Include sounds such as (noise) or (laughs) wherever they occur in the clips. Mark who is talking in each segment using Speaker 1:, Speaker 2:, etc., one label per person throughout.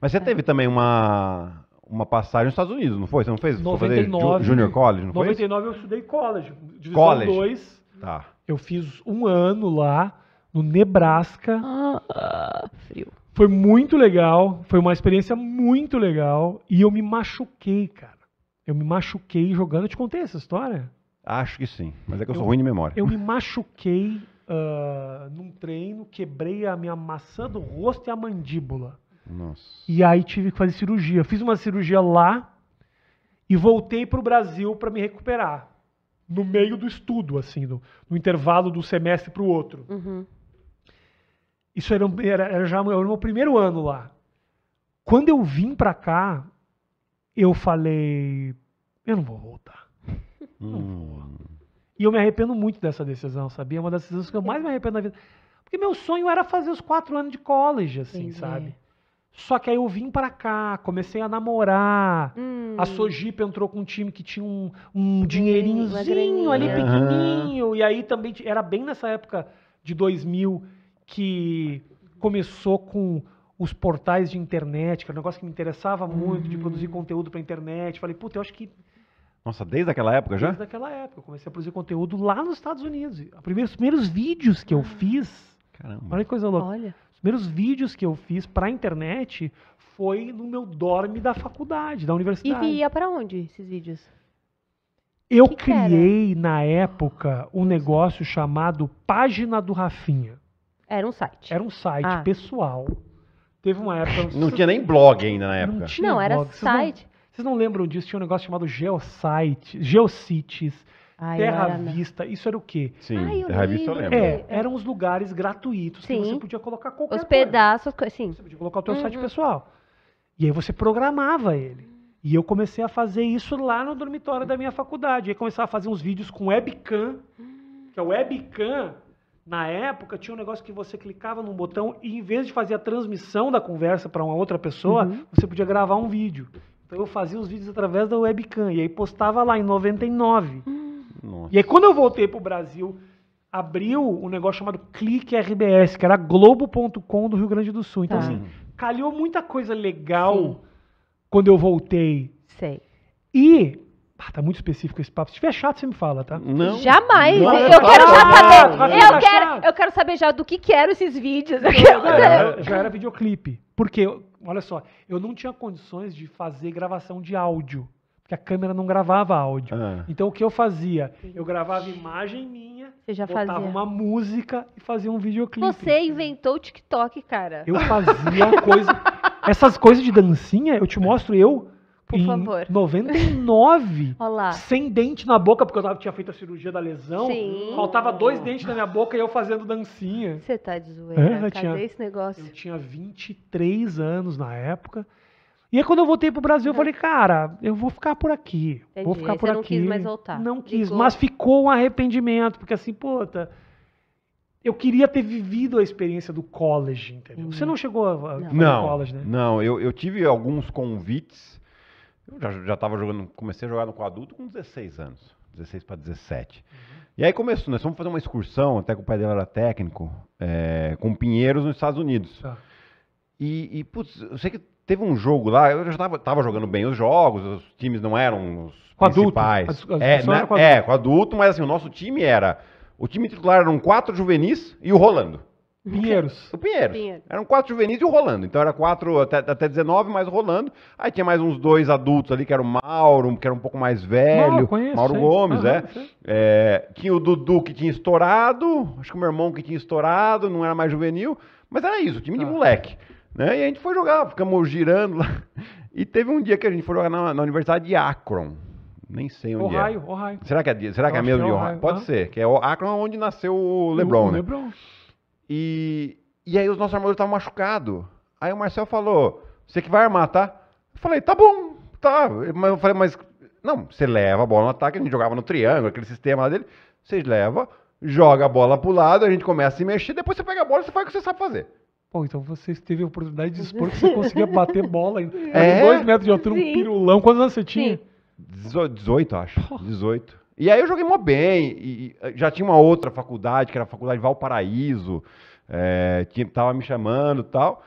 Speaker 1: Mas você é. teve também uma, uma passagem nos Estados Unidos, não foi? Você não fez? 99, Junior College, não 99 foi?
Speaker 2: 99 eu estudei college. Divisão college. 2. Tá. Eu fiz um ano lá no Nebraska. Ah, ah, frio. Foi muito legal, foi uma experiência muito legal e eu me machuquei, cara. Eu me machuquei jogando. Eu te contei essa história?
Speaker 1: Acho que sim, mas é que eu, eu sou ruim de memória. Eu me
Speaker 2: machuquei uh, num treino, quebrei a minha maçã do rosto e a mandíbula. Nossa. E aí tive que fazer cirurgia. Fiz uma cirurgia lá e voltei para o Brasil para me recuperar. No meio do estudo, assim, no, no intervalo do semestre para o outro. Uhum. Isso era, era, era já era o meu primeiro ano lá. Quando eu vim para cá, eu falei: eu não vou voltar. (laughs) Hum. Não vou. E eu me arrependo muito dessa decisão, sabia? É uma das decisões que eu mais me arrependo na vida. Porque meu sonho era fazer os quatro anos de college, assim, Entendi. sabe? Só que aí eu vim para cá, comecei a namorar. Hum. A Sojipa entrou com um time que tinha um, um dinheirinhozinho ali, pequenininho. Uhum. E aí também era bem nessa época de 2000 que começou com os portais de internet, que era um negócio que me interessava muito, uhum. de produzir hum. conteúdo para internet. Falei, puta, eu acho que
Speaker 1: nossa, desde aquela época desde já?
Speaker 2: Desde aquela época. Eu comecei a produzir conteúdo lá nos Estados Unidos. Os primeiros, os primeiros vídeos que eu ah. fiz. Caramba. Olha que coisa louca. Olha primeiros vídeos que eu fiz para a internet foi no meu dorme da faculdade, da universidade. E
Speaker 1: ia para onde esses vídeos?
Speaker 2: Eu que criei que na época um negócio chamado Página do Rafinha. Era um site. Era um site ah. pessoal. Teve uma época. Não, não tinha nem
Speaker 1: blog ainda na época. Não, tinha não blog. era Vocês site.
Speaker 2: Vocês não lembram disso? Tinha um negócio chamado Geosite, Geocities, Ai, Terra Vista. Isso era o quê? Sim, Ai, Terra Vista eu lembro. É, eram os lugares gratuitos sim. que você podia colocar qualquer os coisa. Os pedaços, sim. Você podia colocar o teu uhum. site pessoal. E aí você programava ele. E eu comecei a fazer isso lá no dormitório da minha faculdade. E começava a fazer uns vídeos com webcam, que é o webcam na época tinha um negócio que você clicava num botão e em vez de fazer a transmissão da conversa para uma outra pessoa, uhum. você podia gravar um vídeo. Então eu fazia os vídeos através da webcam e aí postava lá em 99. Nossa. E aí quando eu voltei pro Brasil, abriu um negócio chamado Clique RBS, que era globo.com do Rio Grande do Sul. Então tá. assim, calhou muita coisa legal Sim. quando eu voltei. Sei. E ah, tá muito específico esse papo. Se tiver chato, você me fala, tá? Não. Jamais. Não, eu, eu é quero já saber. Eu tá
Speaker 1: quero, eu quero saber já do que, que eram esses vídeos. Eu, já, era, (laughs) já era
Speaker 2: videoclipe. Porque olha só, eu não tinha condições de fazer gravação de áudio, porque a câmera não gravava áudio. Ah. Então o que eu fazia? Eu gravava imagem minha, Você já botava fazia. uma música e fazia um videoclipe. Você inventou o TikTok, cara. Eu fazia coisa. Essas coisas de dancinha, eu te mostro eu por em favor. 99, (laughs) sem dente na boca, porque eu tava, tinha feito a cirurgia da lesão. Sim. Faltava dois
Speaker 1: dentes na minha boca
Speaker 2: e eu fazendo dancinha.
Speaker 1: Você tá de zoeira, é, cadê tinha, esse negócio? Eu
Speaker 2: tinha 23 anos na época. E aí quando eu voltei pro Brasil, eu falei, cara, eu vou ficar por aqui. Entendi. Vou ficar aí por você aqui. não quis mais voltar. Não quis, mas ficou um arrependimento, porque assim, puta... Eu queria ter vivido a experiência do college, entendeu? Você uhum. não chegou a, a não. college, né?
Speaker 1: Não, eu, eu tive alguns convites eu já, já tava jogando, comecei a jogar com adulto com 16 anos, 16 para 17. Uhum. E aí começou, nós fomos fazer uma excursão, até que o pai dela era técnico, é, com Pinheiros nos Estados Unidos. Tá. E, e, putz, eu sei que teve um jogo lá, eu já tava, tava jogando bem os jogos, os times não eram os com principais. Adulto. é, com né? adulto. é, com adulto, mas assim, o nosso time era. O time titular eram quatro juvenis e o Rolando. Pinheiros. o Pinheiros. Eram quatro juvenis e o Rolando. Então era quatro até, até 19, mais Rolando. Aí tinha mais uns dois adultos ali, que era o Mauro, que era um pouco mais velho. Não, conheço, Mauro Gomes, uhum, é. é. Tinha o Dudu que tinha estourado. Acho que o meu irmão que tinha estourado, não era mais juvenil. Mas era isso, time de tá. moleque. Né? E a gente foi jogar, ficamos girando lá. E teve um dia que a gente foi jogar na, na Universidade de Akron. Nem sei onde é. Ohio, é. Ohio. Será que é, será que é mesmo que é de Ohio? Pode ah. ser, que é Akron é onde nasceu o LeBron, o, né? O LeBron. Né? E, e aí os nossos armadores estavam machucados. Aí o Marcel falou: Você que vai armar, tá? Eu falei: Tá bom, tá. Mas eu falei: Mas não, você leva a bola no ataque, a gente jogava no triângulo, aquele sistema lá dele. Você leva, joga a bola pro lado, a gente começa a se mexer, depois você pega a bola e você faz o que você sabe fazer. Bom, então você teve a oportunidade de expor que (laughs) você conseguia bater
Speaker 2: bola ainda. É? dois
Speaker 1: metros de altura, Sim. um pirulão. Quantos anos você tinha? Sim. 18, acho. 18. E aí eu joguei mó bem. E, e eh, já tinha uma outra faculdade, que era a Faculdade Valparaíso, é, que tava me chamando tal.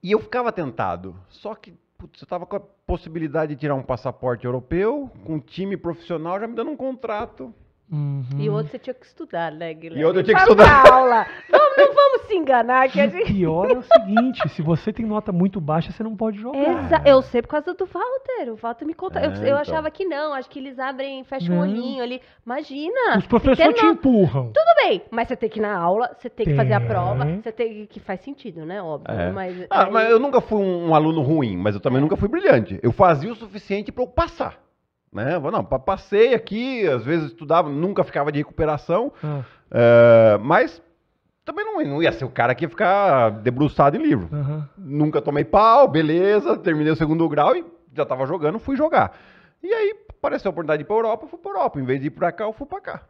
Speaker 1: E eu ficava tentado. Só que, putz, eu tava com a possibilidade de tirar um passaporte europeu, com um time profissional já me dando um contrato. Uhum. E outro você tinha que estudar, né, Guilherme? E outro eu tinha que estudar. aula. (laughs) não vamos se enganar. Que a gente... pior
Speaker 2: é o seguinte, se você tem nota muito baixa, você não pode
Speaker 1: jogar. Exa eu sei por causa do Walter. O Walter me conta. É, eu, eu então. achava que não. Acho que eles abrem, fecham o um olhinho ali. Imagina. Os professores te empurram. Tudo bem, mas você tem que ir na aula, você tem, tem. que fazer a é. prova, você tem que faz sentido, né? Óbvio. É. Mas, ah, aí... mas eu nunca fui um aluno ruim, mas eu também é. nunca fui brilhante. Eu fazia o suficiente para eu passar né? Não, passei aqui, às vezes estudava, nunca ficava de recuperação, ah. É, mas também não, não ia ser o cara que ia ficar debruçado em livro. Uhum. Nunca tomei pau, beleza, terminei o segundo grau e já tava jogando, fui jogar. E aí apareceu a oportunidade de ir pra Europa, fui pra Europa. Em vez de ir pra cá, eu fui pra cá.